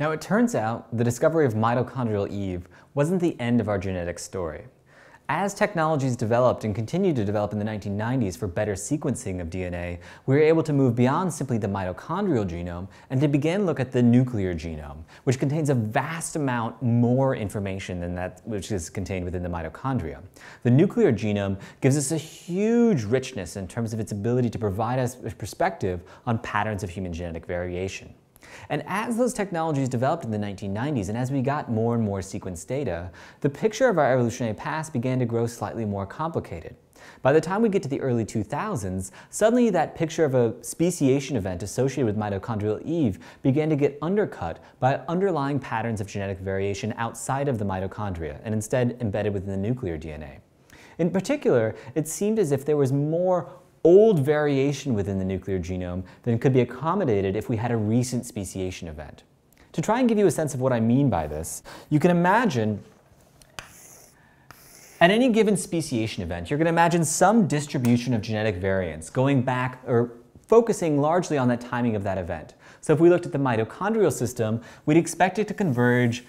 Now it turns out the discovery of mitochondrial Eve wasn't the end of our genetic story. As technologies developed and continued to develop in the 1990s for better sequencing of DNA, we were able to move beyond simply the mitochondrial genome and to begin look at the nuclear genome, which contains a vast amount more information than that which is contained within the mitochondria. The nuclear genome gives us a huge richness in terms of its ability to provide us with perspective on patterns of human genetic variation. And as those technologies developed in the 1990s and as we got more and more sequence data, the picture of our evolutionary past began to grow slightly more complicated. By the time we get to the early 2000s, suddenly that picture of a speciation event associated with mitochondrial Eve began to get undercut by underlying patterns of genetic variation outside of the mitochondria and instead embedded within the nuclear DNA. In particular, it seemed as if there was more old variation within the nuclear genome than could be accommodated if we had a recent speciation event. To try and give you a sense of what I mean by this, you can imagine at any given speciation event, you're going to imagine some distribution of genetic variants going back or focusing largely on the timing of that event. So if we looked at the mitochondrial system, we'd expect it to converge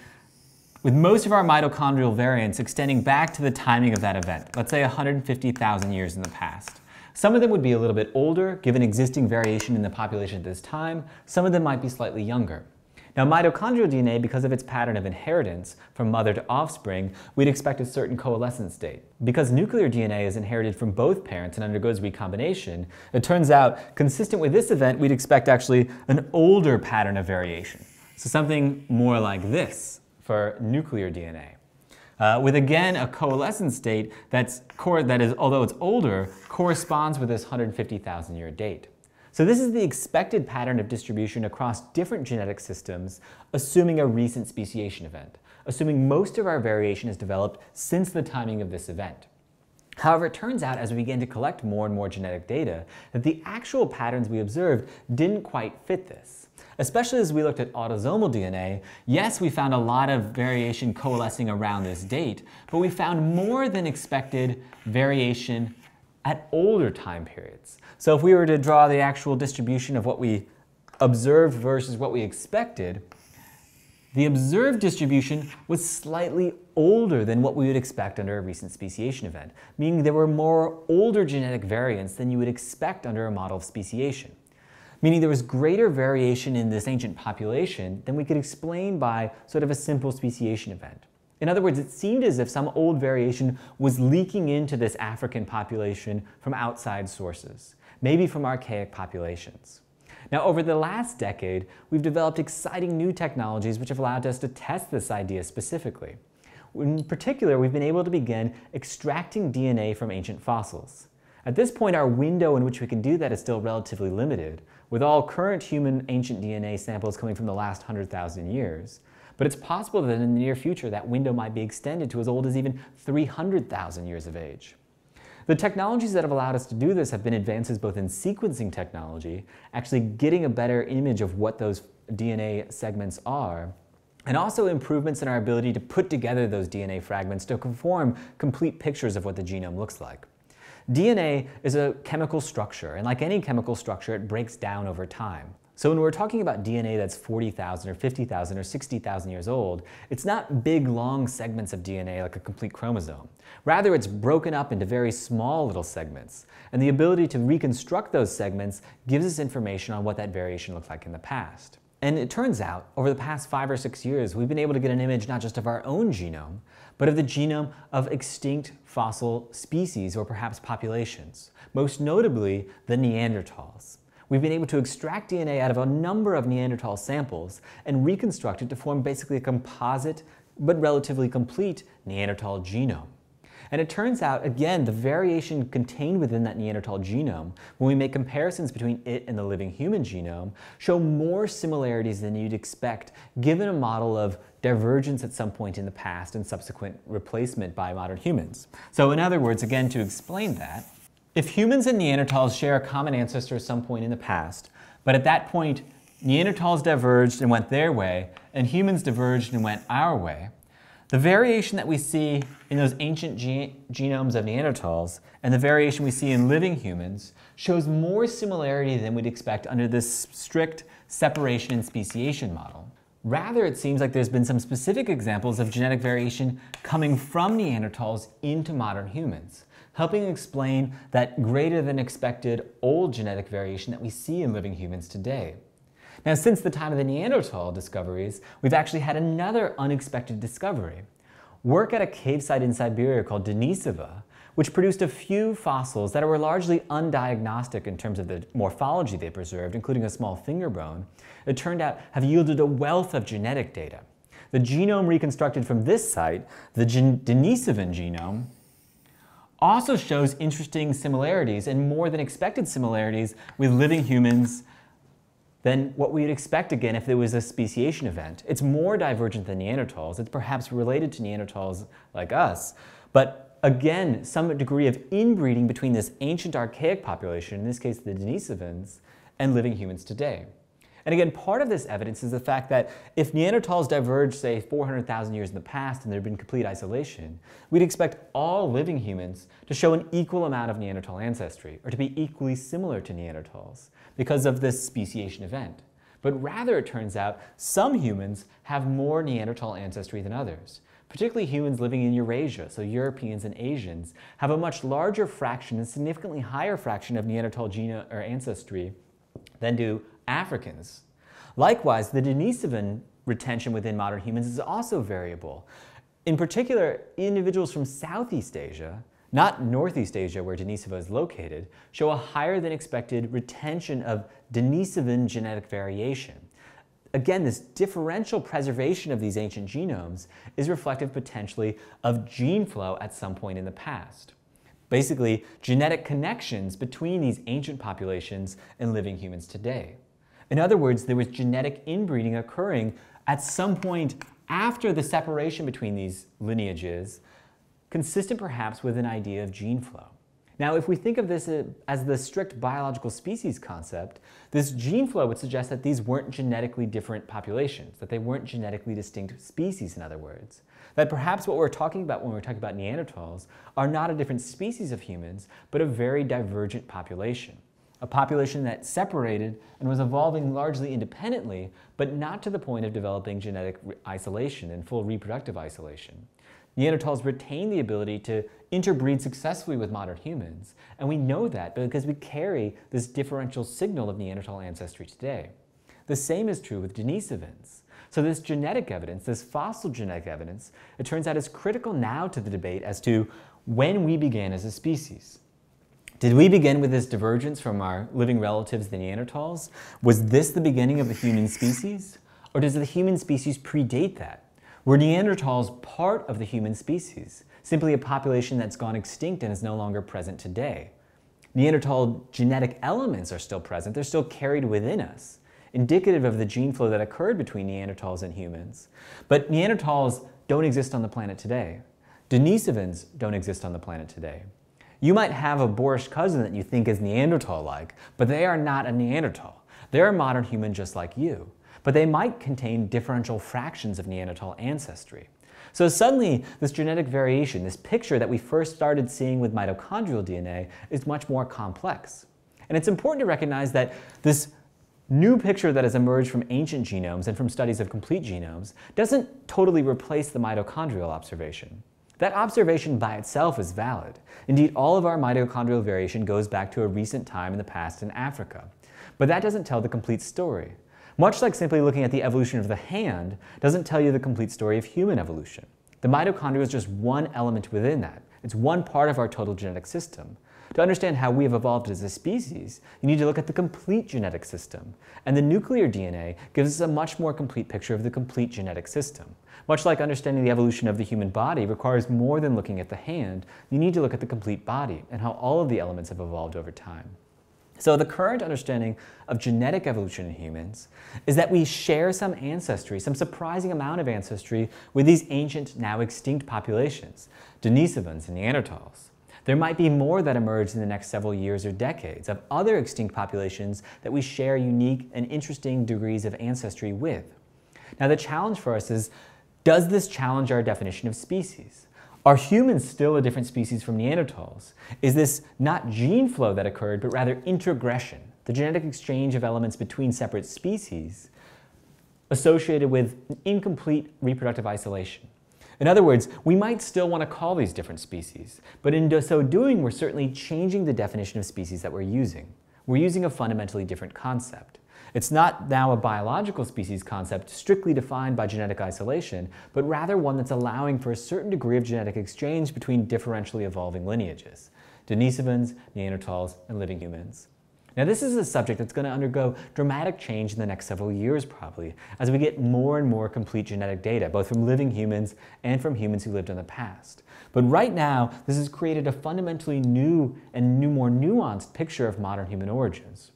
with most of our mitochondrial variants extending back to the timing of that event, let's say 150,000 years in the past. Some of them would be a little bit older, given existing variation in the population at this time. Some of them might be slightly younger. Now, mitochondrial DNA, because of its pattern of inheritance from mother to offspring, we'd expect a certain coalescence date. Because nuclear DNA is inherited from both parents and undergoes recombination, it turns out, consistent with this event, we'd expect actually an older pattern of variation. So something more like this for nuclear DNA. Uh, with again a coalescent state that's core, that is, although it's older, corresponds with this 150,000 year date. So this is the expected pattern of distribution across different genetic systems, assuming a recent speciation event, assuming most of our variation is developed since the timing of this event. However, it turns out as we began to collect more and more genetic data that the actual patterns we observed didn't quite fit this. Especially as we looked at autosomal DNA, yes, we found a lot of variation coalescing around this date, but we found more than expected variation at older time periods. So if we were to draw the actual distribution of what we observed versus what we expected, the observed distribution was slightly older than what we would expect under a recent speciation event, meaning there were more older genetic variants than you would expect under a model of speciation meaning there was greater variation in this ancient population than we could explain by sort of a simple speciation event. In other words, it seemed as if some old variation was leaking into this African population from outside sources, maybe from archaic populations. Now, over the last decade, we've developed exciting new technologies which have allowed us to test this idea specifically. In particular, we've been able to begin extracting DNA from ancient fossils. At this point, our window in which we can do that is still relatively limited, with all current human ancient DNA samples coming from the last 100,000 years. But it's possible that in the near future, that window might be extended to as old as even 300,000 years of age. The technologies that have allowed us to do this have been advances both in sequencing technology, actually getting a better image of what those DNA segments are, and also improvements in our ability to put together those DNA fragments to conform complete pictures of what the genome looks like. DNA is a chemical structure, and like any chemical structure, it breaks down over time. So when we're talking about DNA that's 40,000 or 50,000 or 60,000 years old, it's not big long segments of DNA like a complete chromosome. Rather, it's broken up into very small little segments. And the ability to reconstruct those segments gives us information on what that variation looked like in the past. And it turns out, over the past five or six years, we've been able to get an image not just of our own genome, but of the genome of extinct fossil species or perhaps populations, most notably the Neanderthals. We've been able to extract DNA out of a number of Neanderthal samples and reconstruct it to form basically a composite but relatively complete Neanderthal genome. And it turns out, again, the variation contained within that Neanderthal genome, when we make comparisons between it and the living human genome, show more similarities than you'd expect given a model of divergence at some point in the past and subsequent replacement by modern humans. So in other words, again, to explain that, if humans and Neanderthals share a common ancestor at some point in the past, but at that point, Neanderthals diverged and went their way, and humans diverged and went our way, the variation that we see in those ancient ge genomes of Neanderthals and the variation we see in living humans shows more similarity than we'd expect under this strict separation and speciation model. Rather, it seems like there's been some specific examples of genetic variation coming from Neanderthals into modern humans, helping explain that greater than expected old genetic variation that we see in living humans today. Now, since the time of the Neanderthal discoveries, we've actually had another unexpected discovery. Work at a cave site in Siberia called Denisova, which produced a few fossils that were largely undiagnostic in terms of the morphology they preserved, including a small finger bone, it turned out have yielded a wealth of genetic data. The genome reconstructed from this site, the Gen Denisovan genome, also shows interesting similarities and more than expected similarities with living humans than what we would expect again if there was a speciation event. It's more divergent than Neanderthals. It's perhaps related to Neanderthals like us. But again, some degree of inbreeding between this ancient archaic population, in this case the Denisovans, and living humans today. And again, part of this evidence is the fact that if Neanderthals diverged, say, 400,000 years in the past and there had been complete isolation, we'd expect all living humans to show an equal amount of Neanderthal ancestry, or to be equally similar to Neanderthals because of this speciation event. But rather, it turns out, some humans have more Neanderthal ancestry than others. Particularly humans living in Eurasia, so Europeans and Asians, have a much larger fraction, and significantly higher fraction of Neanderthal gene uh, or ancestry than do Africans. Likewise, the Denisovan retention within modern humans is also variable. In particular, individuals from Southeast Asia not Northeast Asia where Denisova is located, show a higher than expected retention of Denisovan genetic variation. Again, this differential preservation of these ancient genomes is reflective potentially of gene flow at some point in the past. Basically, genetic connections between these ancient populations and living humans today. In other words, there was genetic inbreeding occurring at some point after the separation between these lineages consistent perhaps with an idea of gene flow. Now, if we think of this as the strict biological species concept, this gene flow would suggest that these weren't genetically different populations, that they weren't genetically distinct species, in other words. That perhaps what we're talking about when we're talking about Neanderthals are not a different species of humans, but a very divergent population. A population that separated and was evolving largely independently, but not to the point of developing genetic isolation and full reproductive isolation. Neanderthals retain the ability to interbreed successfully with modern humans, and we know that because we carry this differential signal of Neanderthal ancestry today. The same is true with Denisovans. So this genetic evidence, this fossil genetic evidence, it turns out is critical now to the debate as to when we began as a species. Did we begin with this divergence from our living relatives, the Neanderthals? Was this the beginning of the human species? Or does the human species predate that? Were Neanderthals part of the human species, simply a population that's gone extinct and is no longer present today? Neanderthal genetic elements are still present, they're still carried within us, indicative of the gene flow that occurred between Neanderthals and humans. But Neanderthals don't exist on the planet today. Denisovans don't exist on the planet today. You might have a boorish cousin that you think is Neanderthal-like, but they are not a Neanderthal. They're a modern human just like you but they might contain differential fractions of Neanderthal ancestry. So suddenly, this genetic variation, this picture that we first started seeing with mitochondrial DNA, is much more complex. And it's important to recognize that this new picture that has emerged from ancient genomes and from studies of complete genomes doesn't totally replace the mitochondrial observation. That observation by itself is valid. Indeed, all of our mitochondrial variation goes back to a recent time in the past in Africa. But that doesn't tell the complete story. Much like simply looking at the evolution of the hand doesn't tell you the complete story of human evolution. The mitochondria is just one element within that. It's one part of our total genetic system. To understand how we have evolved as a species, you need to look at the complete genetic system. And the nuclear DNA gives us a much more complete picture of the complete genetic system. Much like understanding the evolution of the human body requires more than looking at the hand, you need to look at the complete body and how all of the elements have evolved over time. So the current understanding of genetic evolution in humans is that we share some ancestry, some surprising amount of ancestry with these ancient, now extinct populations, Denisovans and Neanderthals. There might be more that emerge in the next several years or decades of other extinct populations that we share unique and interesting degrees of ancestry with. Now the challenge for us is, does this challenge our definition of species? Are humans still a different species from Neanderthals? Is this not gene flow that occurred, but rather introgression the genetic exchange of elements between separate species associated with incomplete reproductive isolation? In other words, we might still want to call these different species, but in so doing, we're certainly changing the definition of species that we're using. We're using a fundamentally different concept. It's not now a biological species concept strictly defined by genetic isolation, but rather one that's allowing for a certain degree of genetic exchange between differentially evolving lineages, Denisovans, Neanderthals, and living humans. Now, this is a subject that's going to undergo dramatic change in the next several years, probably, as we get more and more complete genetic data, both from living humans and from humans who lived in the past. But right now, this has created a fundamentally new and new, more nuanced picture of modern human origins.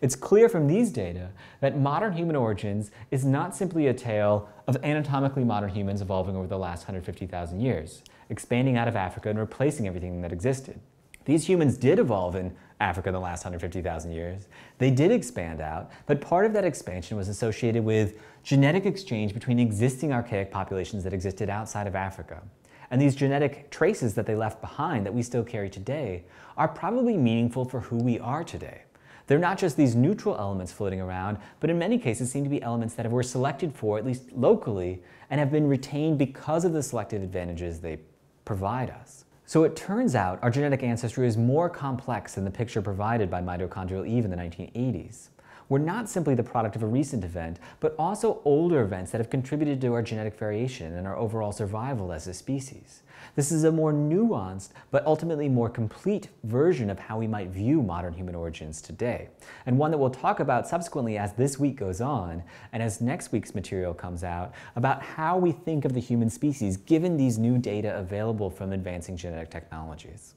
It's clear from these data that modern human origins is not simply a tale of anatomically modern humans evolving over the last 150,000 years, expanding out of Africa and replacing everything that existed. These humans did evolve in Africa in the last 150,000 years. They did expand out, but part of that expansion was associated with genetic exchange between existing archaic populations that existed outside of Africa. And these genetic traces that they left behind that we still carry today are probably meaningful for who we are today. They're not just these neutral elements floating around, but in many cases seem to be elements that were selected for, at least locally, and have been retained because of the selected advantages they provide us. So it turns out our genetic ancestry is more complex than the picture provided by mitochondrial Eve in the 1980s were not simply the product of a recent event, but also older events that have contributed to our genetic variation and our overall survival as a species. This is a more nuanced, but ultimately more complete version of how we might view modern human origins today, and one that we'll talk about subsequently as this week goes on, and as next week's material comes out, about how we think of the human species given these new data available from advancing genetic technologies.